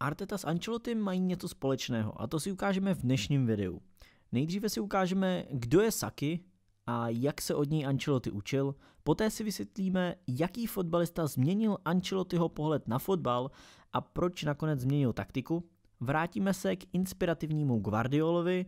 Arteta s Ancelotti mají něco společného a to si ukážeme v dnešním videu. Nejdříve si ukážeme, kdo je Saki a jak se od něj Ancelotti učil, poté si vysvětlíme, jaký fotbalista změnil Ancelottiho pohled na fotbal a proč nakonec změnil taktiku, vrátíme se k inspirativnímu Guardiolovi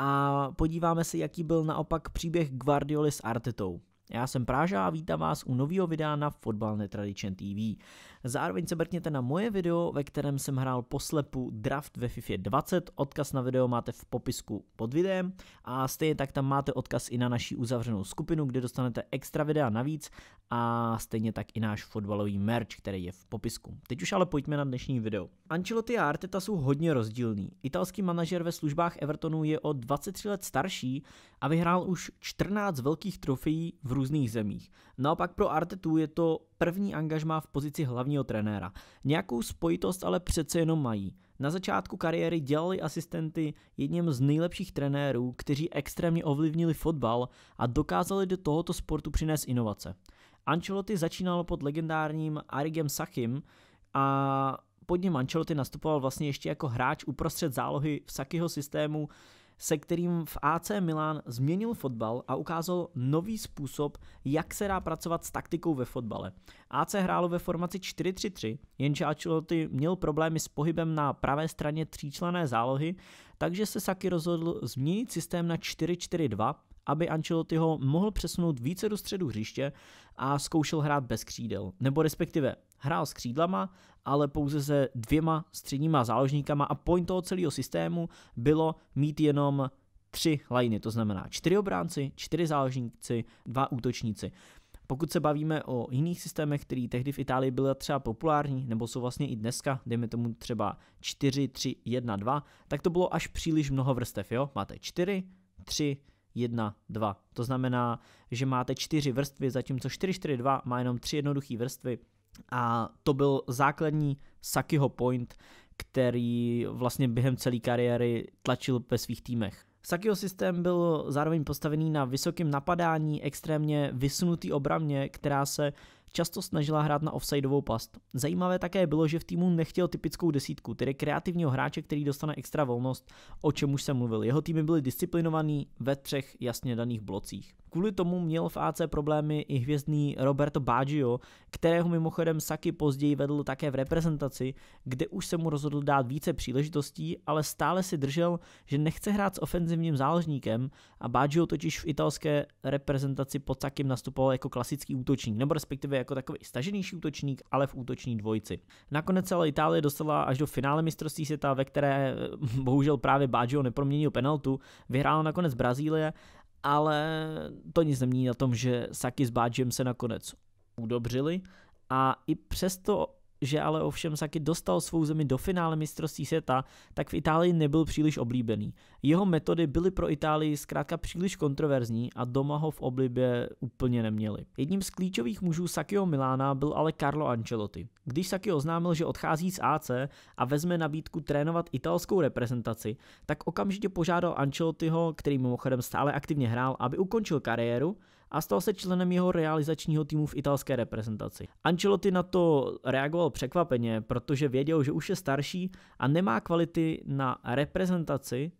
a podíváme se, jaký byl naopak příběh Guardioli s Artetou. Já jsem Práža a vítám vás u nového videa na Fotbal Netradition TV. Zároveň se brkněte na moje video, ve kterém jsem hrál poslepu draft ve FIFA 20. Odkaz na video máte v popisku pod videem a stejně tak tam máte odkaz i na naší uzavřenou skupinu, kde dostanete extra videa navíc a stejně tak i náš fotbalový merch, který je v popisku. Teď už ale pojďme na dnešní video. Ancelotti a Arteta jsou hodně rozdílní. Italský manažer ve službách Evertonu je o 23 let starší, a vyhrál už 14 velkých trofejí v různých zemích. Naopak pro Artetu je to první angažmá v pozici hlavního trenéra. Nějakou spojitost ale přece jenom mají. Na začátku kariéry dělali asistenty jedním z nejlepších trenérů, kteří extrémně ovlivnili fotbal a dokázali do tohoto sportu přinést inovace. Ancelotti začínal pod legendárním Arigem Sachim a pod ním Ancelotti nastupoval vlastně ještě jako hráč uprostřed zálohy v Sakiho systému, se kterým v AC Milan změnil fotbal a ukázal nový způsob, jak se dá pracovat s taktikou ve fotbale. AC hrálo ve formaci 4-3-3, jenže Ancelotti měl problémy s pohybem na pravé straně tříčlené zálohy, takže se Saki rozhodl změnit systém na 4-4-2, aby Ancelotti ho mohl přesunout více do středu hřiště a zkoušel hrát bez křídel, nebo respektive hrál s křídlama, ale pouze se dvěma středníma záložníkama a point toho celého systému bylo mít jenom tři liney, to znamená čtyři obránci, čtyři záložníci, dva útočníci. Pokud se bavíme o jiných systémech, které tehdy v Itálii byly třeba populární, nebo jsou vlastně i dneska, dejme tomu třeba 4, 3, 1, 2, tak to bylo až příliš mnoho vrstev, jo? Máte 4, 3, 1, 2. To znamená, že máte 4 vrstvy, zatímco 4, 4, 2 má jenom 3 jednoduché vrstvy a to byl základní Sakiho point, který vlastně během celé kariéry tlačil ve svých týmech. Sakiho systém byl zároveň postavený na vysokém napadání, extrémně vysunutý obraně, která se často snažila hrát na offsideovou past. Zajímavé také bylo, že v týmu nechtěl typickou desítku, tedy kreativního hráče, který dostane extra volnost, o čem už jsem mluvil. Jeho týmy byly disciplinovaný ve třech jasně daných blocích. Kvůli tomu měl v AC problémy i hvězdný Roberto Baggio, kterého mimochodem Saki později vedl také v reprezentaci, kde už se mu rozhodl dát více příležitostí, ale stále si držel, že nechce hrát s ofenzivním záložníkem a Baggio totiž v italské reprezentaci pod Sakim nastupoval jako klasický útočník, nebo respektive jako takový staženější útočník, ale v útoční dvojici. Nakonec celá Itálie dostala až do finále mistrovství světa, ve které eh, bohužel právě Baggio neproměnil penaltu, vyhrála nakonec Brazílie, ale to nic nemění na tom, že Saki s Baggiem se nakonec udobřili a i přesto že ale ovšem Saki dostal svou zemi do finále mistrovství světa, tak v Itálii nebyl příliš oblíbený. Jeho metody byly pro Itálii zkrátka příliš kontroverzní a doma ho v oblibě úplně neměli. Jedním z klíčových mužů Sakio Milána byl ale Carlo Ancelotti. Když Saki oznámil, že odchází z AC a vezme nabídku trénovat italskou reprezentaci, tak okamžitě požádal Ancelottiho, který mimochodem stále aktivně hrál, aby ukončil kariéru a stal se členem jeho realizačního týmu v italské reprezentaci. Ancelotti na to reagoval překvapeně, protože věděl, že už je starší a nemá kvality na reprezentaci,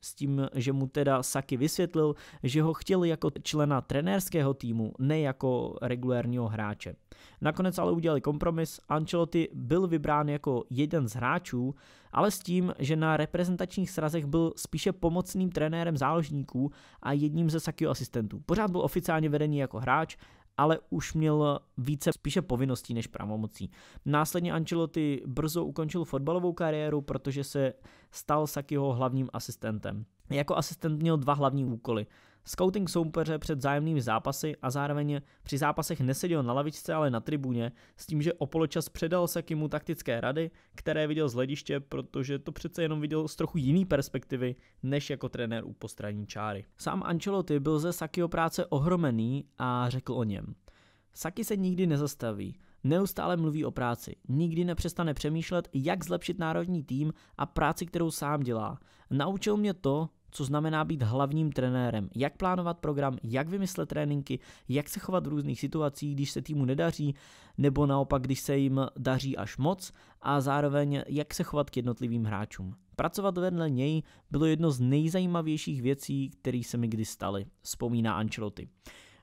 s tím, že mu teda Saki vysvětlil, že ho chtěl jako člena trenérského týmu, ne jako regulérního hráče. Nakonec ale udělali kompromis, Ancelotti byl vybrán jako jeden z hráčů, ale s tím, že na reprezentačních srazech byl spíše pomocným trenérem záložníků a jedním ze Sakiho asistentů. Pořád byl oficiálně vedený jako hráč, ale už měl více spíše povinností než pravomocí. Následně Ancelotti brzo ukončil fotbalovou kariéru, protože se stal Sakiho hlavním asistentem. Jako asistent měl dva hlavní úkoly. Scouting soupeře před zájemnými zápasy a zároveň při zápasech neseděl na lavičce, ale na tribuně, s tím, že o poločas předal jemu taktické rady, které viděl z hlediště, protože to přece jenom viděl z trochu jiný perspektivy, než jako trenér u postraní čáry. Sám Ancelotti byl ze Sakiho práce ohromený a řekl o něm. Saki se nikdy nezastaví, neustále mluví o práci, nikdy nepřestane přemýšlet, jak zlepšit národní tým a práci, kterou sám dělá. Naučil mě to, co znamená být hlavním trenérem, jak plánovat program, jak vymyslet tréninky, jak se chovat v různých situacích, když se týmu nedaří, nebo naopak, když se jim daří až moc, a zároveň jak se chovat k jednotlivým hráčům. Pracovat vedle něj bylo jedno z nejzajímavějších věcí, které se mi kdy staly, vzpomíná Ancelotti.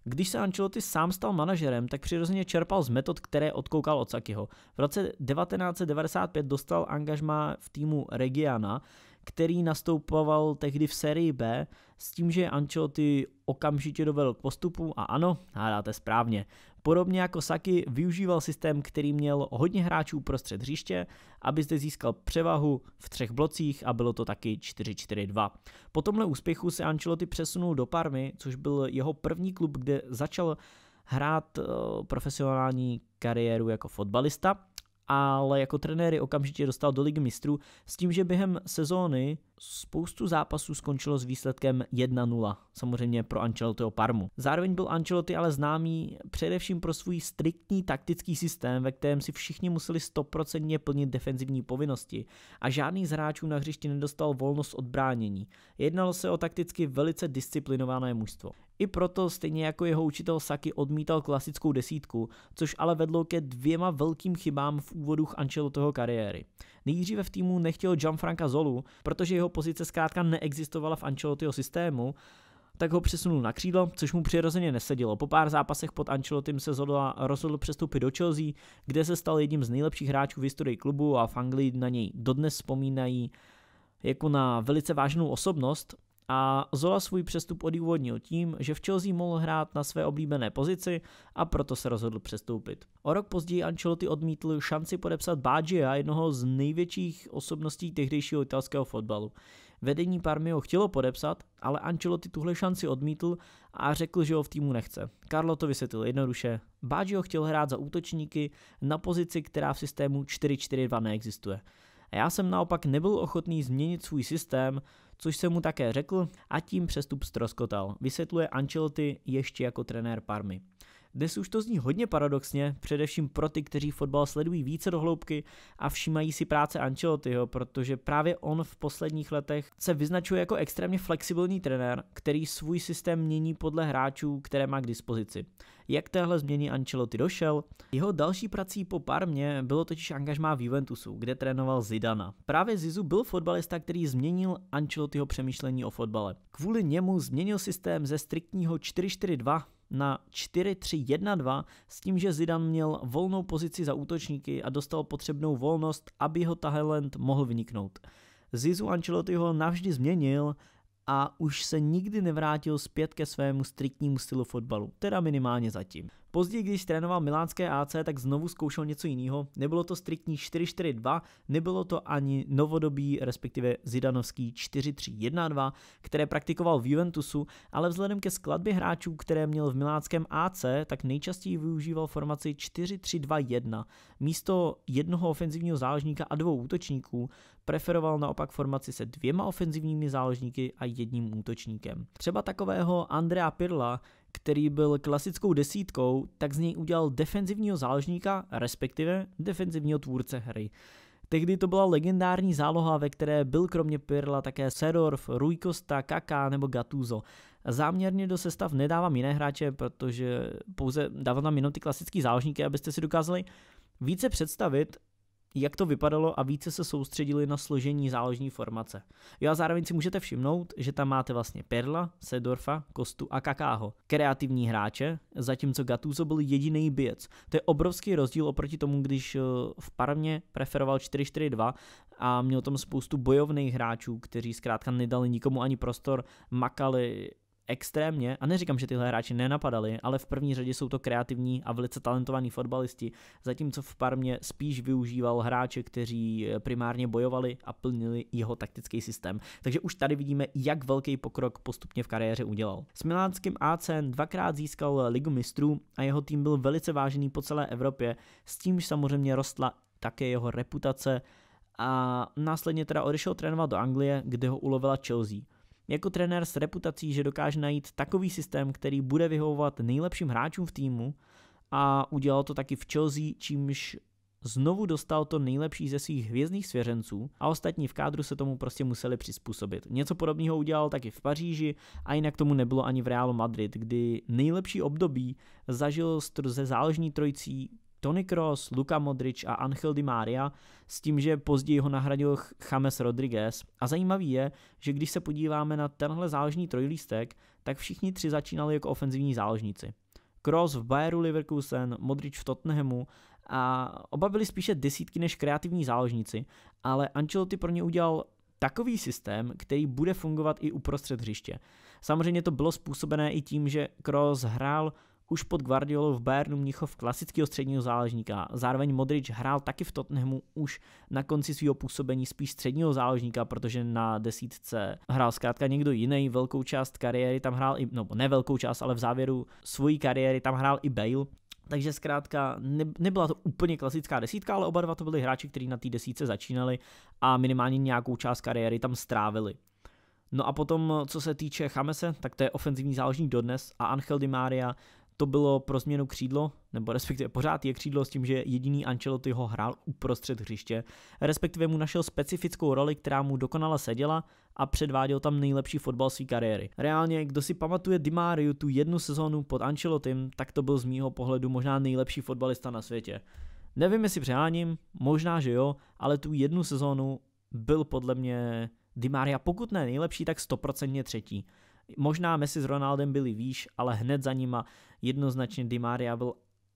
Když se Ancelotti sám stal manažerem, tak přirozeně čerpal z metod, které odkoukal od Sakiho. V roce 1995 dostal angažma v týmu Regiana, který nastoupoval tehdy v sérii B s tím, že Ancelotti okamžitě dovedl k postupu a ano, hádáte správně. Podobně jako Saki využíval systém, který měl hodně hráčů prostřed hřiště, aby zde získal převahu v třech blocích a bylo to taky 4-4-2. Po tomhle úspěchu se Ancelotti přesunul do Parmy, což byl jeho první klub, kde začal hrát eh, profesionální kariéru jako fotbalista ale jako trenéry okamžitě dostal do Ligy mistrů s tím, že během sezóny Spoustu zápasů skončilo s výsledkem 1-0, samozřejmě pro Ancelottiho Parmu. Zároveň byl Ancelotti ale známý především pro svůj striktní taktický systém, ve kterém si všichni museli stoprocentně plnit defenzivní povinnosti a žádný z hráčů na hřišti nedostal volnost od bránění. Jednalo se o takticky velice disciplinované mužstvo. I proto, stejně jako jeho učitel Saki, odmítal klasickou desítku, což ale vedlo ke dvěma velkým chybám v úvodu Ancelottiho kariéry. Nejdříve v týmu nechtěl Gianfranca Zolu, protože jeho pozice zkrátka neexistovala v Ancelottiho systému, tak ho přesunul na křídlo, což mu přirozeně nesedělo. Po pár zápasech pod Ancelottym se Zola rozhodl přestoupit do Chelsea, kde se stal jedním z nejlepších hráčů v historii klubu a v Anglii na něj dodnes vzpomínají jako na velice vážnou osobnost. A Zola svůj přestup odůvodnil tím, že v Chelsea mohl hrát na své oblíbené pozici a proto se rozhodl přestoupit. O rok později Ancelotti odmítl šanci podepsat a jednoho z největších osobností tehdejšího italského fotbalu. Vedení Parmy ho chtělo podepsat, ale Ancelotti tuhle šanci odmítl a řekl, že ho v týmu nechce. Carlo to vysvětlil jednoduše. Baggio chtěl hrát za útočníky na pozici, která v systému 4-4-2 neexistuje a já jsem naopak nebyl ochotný změnit svůj systém, což jsem mu také řekl a tím přestup stroskotal, vysvětluje Ancelotti ještě jako trenér Parmy. Dnes už to zní hodně paradoxně, především pro ty, kteří fotbal sledují více do hloubky a všímají si práce Ancelottiho, protože právě on v posledních letech se vyznačuje jako extrémně flexibilní trenér, který svůj systém mění podle hráčů, které má k dispozici. Jak téhle změny Ancelotti došel? Jeho další prací po Parmě bylo totiž angažmá v Juventusu, kde trénoval Zidana. Právě Zizu byl fotbalista, který změnil Ancelottiho přemýšlení o fotbale. Kvůli němu změnil systém ze striktního 4-4-2 na 4-3-1-2 s tím, že Zidan měl volnou pozici za útočníky a dostal potřebnou volnost, aby ho Tahelent mohl vyniknout. Zizu Ancelotti ho navždy změnil a už se nikdy nevrátil zpět ke svému striktnímu stylu fotbalu, teda minimálně zatím. Později, když trénoval milánské AC, tak znovu zkoušel něco jiného. Nebylo to striktní 4-4-2, nebylo to ani novodobý, respektive zidanovský 4-3-1-2, které praktikoval v Juventusu, ale vzhledem ke skladbě hráčů, které měl v milánském AC, tak nejčastěji využíval formaci 4-3-2-1. Místo jednoho ofenzivního záložníka a dvou útočníků preferoval naopak formaci se dvěma ofenzivními záložníky a jedním útočníkem. Třeba takového Andrea Pirla který byl klasickou desítkou, tak z něj udělal defenzivního záložníka, respektive defenzivního tvůrce hry. Tehdy to byla legendární záloha, ve které byl kromě Pirla také Sedorf, Rui Costa, Kaká nebo Gattuso. Záměrně do sestav nedávám jiné hráče, protože pouze dávám tam jenom ty klasické záložníky, abyste si dokázali více představit, jak to vypadalo a více se soustředili na složení záložní formace. Jo a zároveň si můžete všimnout, že tam máte vlastně Perla, Sedorfa, Kostu a Kakáho. Kreativní hráče, zatímco Gattuso byl jediný běc. To je obrovský rozdíl oproti tomu, když eh, v Parmě preferoval 4-4-2 a měl tam spoustu bojovných hráčů, kteří zkrátka nedali nikomu ani prostor, makali extrémně, a neříkám, že tyhle hráči nenapadali, ale v první řadě jsou to kreativní a velice talentovaní fotbalisti, zatímco v Parmě spíš využíval hráče, kteří eh, primárně bojovali a plnili jeho taktický systém. Takže už tady vidíme, jak velký pokrok postupně v kariéře udělal. S milánským AC dvakrát získal ligu mistrů a jeho tým byl velice vážený po celé Evropě, s tímž samozřejmě rostla také jeho reputace a následně teda odešel trénovat do Anglie, kde ho ulovila Chelsea. Jako trenér s reputací, že dokáže najít takový systém, který bude vyhovovat nejlepším hráčům v týmu a udělal to taky v Chelsea, čímž znovu dostal to nejlepší ze svých hvězdných svěřenců a ostatní v kádru se tomu prostě museli přizpůsobit. Něco podobného udělal taky v Paříži a jinak tomu nebylo ani v Realu Madrid, kdy nejlepší období zažil ze záložní trojcí Tony Kroos, Luka Modrič a Angel Di Maria, s tím, že později ho nahradil James Rodriguez. A zajímavý je, že když se podíváme na tenhle záložní trojlístek, tak všichni tři začínali jako ofenzivní záložníci. Kroos v Bayeru Leverkusen, Modrič v Tottenhamu a oba byli spíše desítky než kreativní záložníci, ale Ancelotti pro ně udělal takový systém, který bude fungovat i uprostřed hřiště. Samozřejmě to bylo způsobené i tím, že Kroos hrál už pod Guardiolou v Bayernu Mnichov klasického středního záležníka. Zároveň Modrič hrál taky v Tottenhamu už na konci svého působení spíš středního záložníka, protože na desítce hrál zkrátka někdo jiný, velkou část kariéry tam hrál i, no ne velkou část, ale v závěru svojí kariéry tam hrál i Bale, takže zkrátka ne, nebyla to úplně klasická desítka, ale oba dva to byli hráči, kteří na té desítce začínali a minimálně nějakou část kariéry tam strávili. No a potom, co se týče Chamese, tak to je ofenzivní záložník dodnes a Angel Di Maria to bylo pro změnu křídlo, nebo respektive pořád je křídlo s tím, že jediný Ancelotti ho hrál uprostřed hřiště, respektive mu našel specifickou roli, která mu dokonale seděla a předváděl tam nejlepší fotbal své kariéry. Reálně, kdo si pamatuje Dimáriu tu jednu sezónu pod Ancelottim, tak to byl z mýho pohledu možná nejlepší fotbalista na světě. Nevím, jestli přeháním, možná, že jo, ale tu jednu sezónu byl podle mě Di Maria, pokud ne nejlepší, tak stoprocentně třetí. Možná Messi s Ronaldem byli výš, ale hned za nima jednoznačně Di Maria byl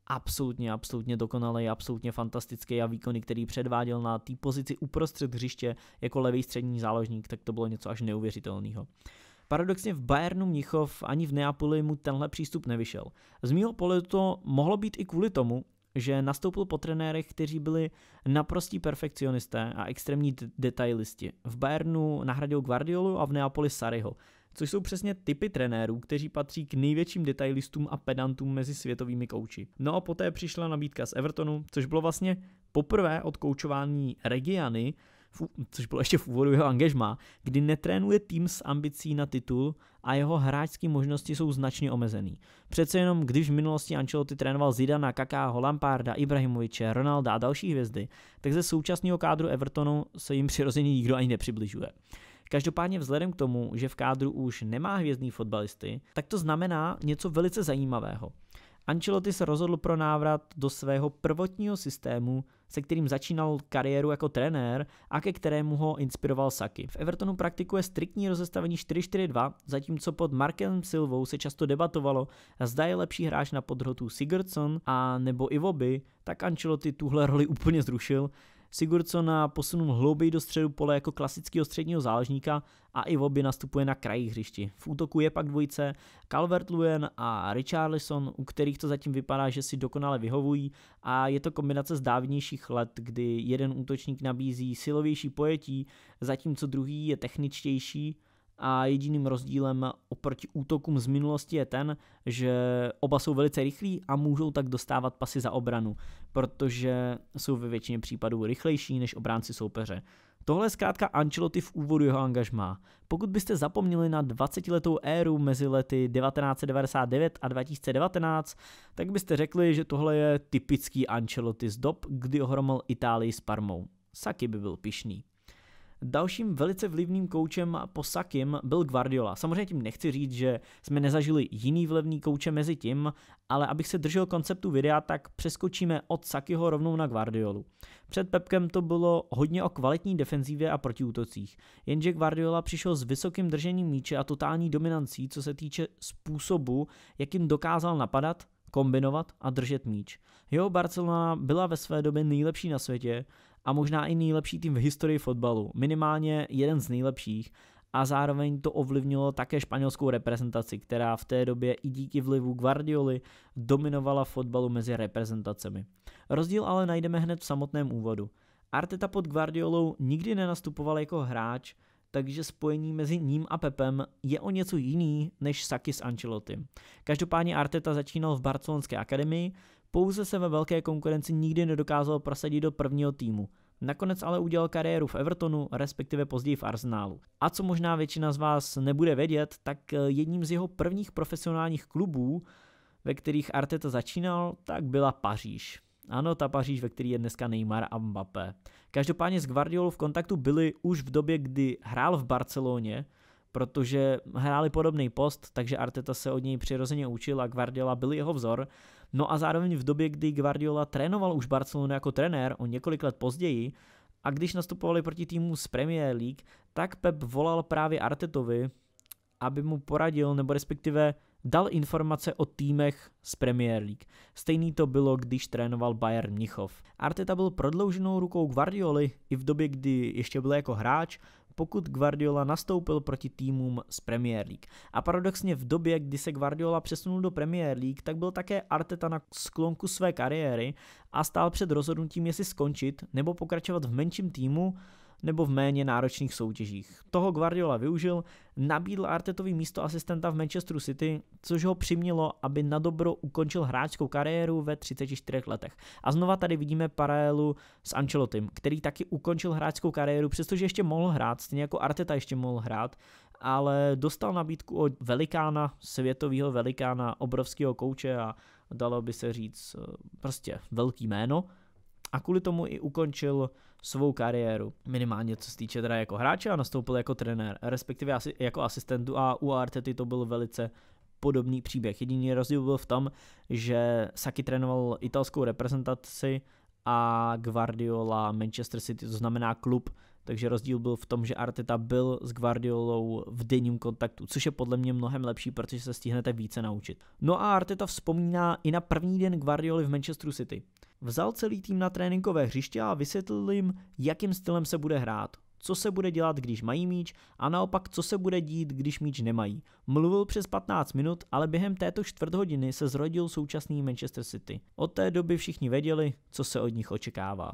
absolutně, absolutně dokonalý, absolutně fantastický a výkony, který předváděl na té pozici uprostřed hřiště jako levý střední záložník, tak to bylo něco až neuvěřitelného. Paradoxně v Bayernu Mnichov ani v Neapoli mu tenhle přístup nevyšel. Z mýho pohledu to mohlo být i kvůli tomu, že nastoupil po trenérech, kteří byli naprostí perfekcionisté a extrémní detailisti. V Bayernu nahradil Guardiolu a v Neapoli Sariho což jsou přesně typy trenérů, kteří patří k největším detailistům a pedantům mezi světovými kouči. No a poté přišla nabídka z Evertonu, což bylo vlastně poprvé od koučování Regiany, což bylo ještě v úvodu jeho angažma, kdy netrénuje tým s ambicí na titul a jeho hráčské možnosti jsou značně omezený. Přece jenom, když v minulosti Ancelotti trénoval Zidana, Kakáho, Lamparda, Ibrahimoviče, Ronalda a další hvězdy, tak ze současného kádru Evertonu se jim přirozeně nikdo ani nepřibližuje. Každopádně vzhledem k tomu, že v kádru už nemá hvězdný fotbalisty, tak to znamená něco velice zajímavého. Ancelotti se rozhodl pro návrat do svého prvotního systému, se kterým začínal kariéru jako trenér a ke kterému ho inspiroval Saki. V Evertonu praktikuje striktní rozestavení 4-4-2, zatímco pod Markem Silvou se často debatovalo, zda je lepší hráč na podhrotu Sigurdsson a nebo Ivoby, tak Ancelotti tuhle roli úplně zrušil Sigurdsona posunul hlouběji do středu pole jako klasického středního záležníka a Ivo by nastupuje na kraji hřišti. V útoku je pak dvojice Calvert Lewin a Richarlison, u kterých to zatím vypadá, že si dokonale vyhovují a je to kombinace z dávnějších let, kdy jeden útočník nabízí silovější pojetí, zatímco druhý je techničtější a jediným rozdílem oproti útokům z minulosti je ten, že oba jsou velice rychlí a můžou tak dostávat pasy za obranu, protože jsou ve většině případů rychlejší než obránci soupeře. Tohle je zkrátka Ancelotti v úvodu jeho angažmá. Pokud byste zapomněli na 20-letou éru mezi lety 1999 a 2019, tak byste řekli, že tohle je typický Ancelotti z dob, kdy ohromil Itálii s Parmou. Saky by byl pišný. Dalším velice vlivným koučem po Sakim byl Guardiola. Samozřejmě tím nechci říct, že jsme nezažili jiný vlivný kouče mezi tím, ale abych se držel konceptu videa, tak přeskočíme od Sakiho rovnou na Guardiolu. Před Pepkem to bylo hodně o kvalitní defenzívě a protiútocích, jenže Guardiola přišel s vysokým držením míče a totální dominancí, co se týče způsobu, jakým dokázal napadat, kombinovat a držet míč. Jeho Barcelona byla ve své době nejlepší na světě a možná i nejlepší tým v historii fotbalu, minimálně jeden z nejlepších a zároveň to ovlivnilo také španělskou reprezentaci, která v té době i díky vlivu Guardioli dominovala fotbalu mezi reprezentacemi. Rozdíl ale najdeme hned v samotném úvodu. Arteta pod Guardiolou nikdy nenastupoval jako hráč, takže spojení mezi ním a Pepem je o něco jiný než Saki s Ancelotti. Každopádně Arteta začínal v barcelonské akademii, pouze se ve velké konkurenci nikdy nedokázal prosadit do prvního týmu. Nakonec ale udělal kariéru v Evertonu, respektive později v Arsenálu. A co možná většina z vás nebude vědět, tak eh, jedním z jeho prvních profesionálních klubů, ve kterých Arteta začínal, tak byla Paříž. Ano, ta Paříž, ve který je dneska Neymar a Mbappé. Každopádně s Guardiolou v kontaktu byli už v době, kdy hrál v Barceloně, protože hráli podobný post, takže Arteta se od něj přirozeně učil a Guardiola byl jeho vzor No a zároveň v době, kdy Guardiola trénoval už Barcelonu jako trenér o několik let později, a když nastupovali proti týmu z Premier League, tak Pep volal právě Artetovi, aby mu poradil, nebo respektive dal informace o týmech z Premier League. Stejný to bylo, když trénoval Bayern Mnichov. Arteta byl prodlouženou rukou Guardioli i v době, kdy ještě byl jako hráč, pokud Guardiola nastoupil proti týmům z Premier League. A paradoxně v době, kdy se Guardiola přesunul do Premier League, tak byl také Arteta na sklonku své kariéry a stál před rozhodnutím, jestli skončit nebo pokračovat v menším týmu, nebo v méně náročných soutěžích. Toho Guardiola využil, nabídl Artetovi místo asistenta v Manchesteru City, což ho přimělo, aby na dobro ukončil hráčskou kariéru ve 34 letech. A znova tady vidíme paralelu s Ancelotym, který taky ukončil hráčskou kariéru, přestože ještě mohl hrát, stejně jako Arteta ještě mohl hrát, ale dostal nabídku od velikána, světového velikána, obrovského kouče a dalo by se říct eh, prostě velký jméno, a kvůli tomu i ukončil svou kariéru, minimálně co se týče teda jako hráče a nastoupil jako trenér, respektive asi, jako asistentu a u Artety to byl velice podobný příběh. Jediný rozdíl byl v tom, že Saki trénoval italskou reprezentaci a Guardiola Manchester City, to znamená klub, takže rozdíl byl v tom, že Arteta byl s Guardiolou v denním kontaktu, což je podle mě mnohem lepší, protože se stihnete více naučit. No a Arteta vzpomíná i na první den Guardioli v Manchesteru City. Vzal celý tým na tréninkové hřiště a vysvětlil jim, jakým stylem se bude hrát, co se bude dělat, když mají míč a naopak, co se bude dít, když míč nemají. Mluvil přes 15 minut, ale během této čtvrt hodiny se zrodil současný Manchester City. Od té doby všichni věděli, co se od nich očekává.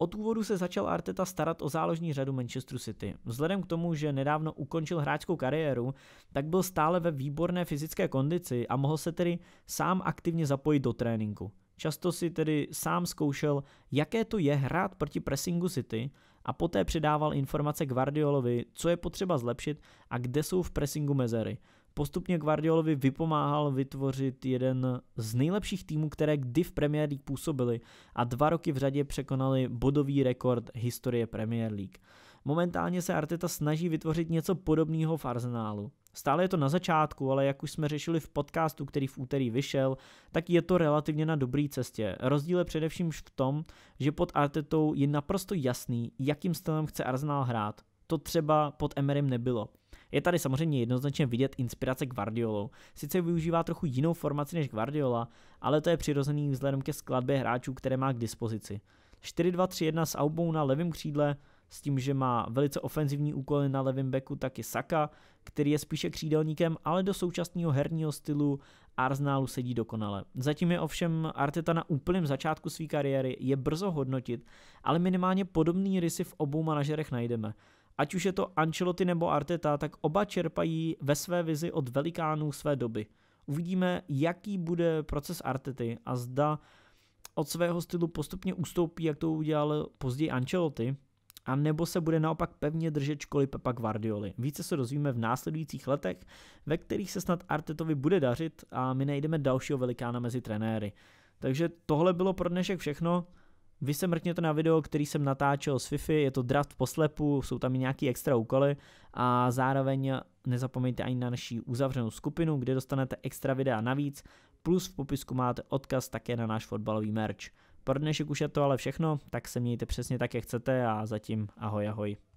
Od úvodu se začal Arteta starat o záložní řadu Manchester City. Vzhledem k tomu, že nedávno ukončil hráčskou kariéru, tak byl stále ve výborné fyzické kondici a mohl se tedy sám aktivně zapojit do tréninku. Často si tedy sám zkoušel, jaké to je hrát proti pressingu City a poté předával informace Guardiolovi, co je potřeba zlepšit a kde jsou v pressingu mezery. Postupně Guardiolovi vypomáhal vytvořit jeden z nejlepších týmů, které kdy v Premier League působili a dva roky v řadě překonali bodový rekord historie Premier League. Momentálně se Arteta snaží vytvořit něco podobného v Arsenálu. Stále je to na začátku, ale jak už jsme řešili v podcastu, který v úterý vyšel, tak je to relativně na dobré cestě. Rozdíl je především v tom, že pod Artetou je naprosto jasný, jakým stylem chce Arsenal hrát. To třeba pod Emerym nebylo. Je tady samozřejmě jednoznačně vidět inspirace Guardiolou. Sice využívá trochu jinou formaci než Guardiola, ale to je přirozený vzhledem ke skladbě hráčů, které má k dispozici. 4-2-3-1 s Aubou na levém křídle, s tím, že má velice ofenzivní úkoly na levém beku, tak je Saka, který je spíše křídelníkem, ale do současného herního stylu Arsenalu sedí dokonale. Zatím je ovšem Arteta na úplném začátku své kariéry, je brzo hodnotit, ale minimálně podobný rysy v obou manažerech najdeme. Ať už je to Ancelotti nebo Arteta, tak oba čerpají ve své vizi od velikánů své doby. Uvidíme, jaký bude proces Artety a zda od svého stylu postupně ustoupí, jak to udělal později Ancelotti, a nebo se bude naopak pevně držet školy Pepa Guardioli. Více se dozvíme v následujících letech, ve kterých se snad Artetovi bude dařit a my najdeme dalšího velikána mezi trenéry. Takže tohle bylo pro dnešek všechno. Vy se mrkněte na video, který jsem natáčel s FIFA, je to draft poslepu, jsou tam i nějaký extra úkoly a zároveň nezapomeňte ani na naší uzavřenou skupinu, kde dostanete extra videa navíc, plus v popisku máte odkaz také na náš fotbalový merch. Pro dnešek už je to ale všechno, tak se mějte přesně tak, jak chcete a zatím ahoj ahoj.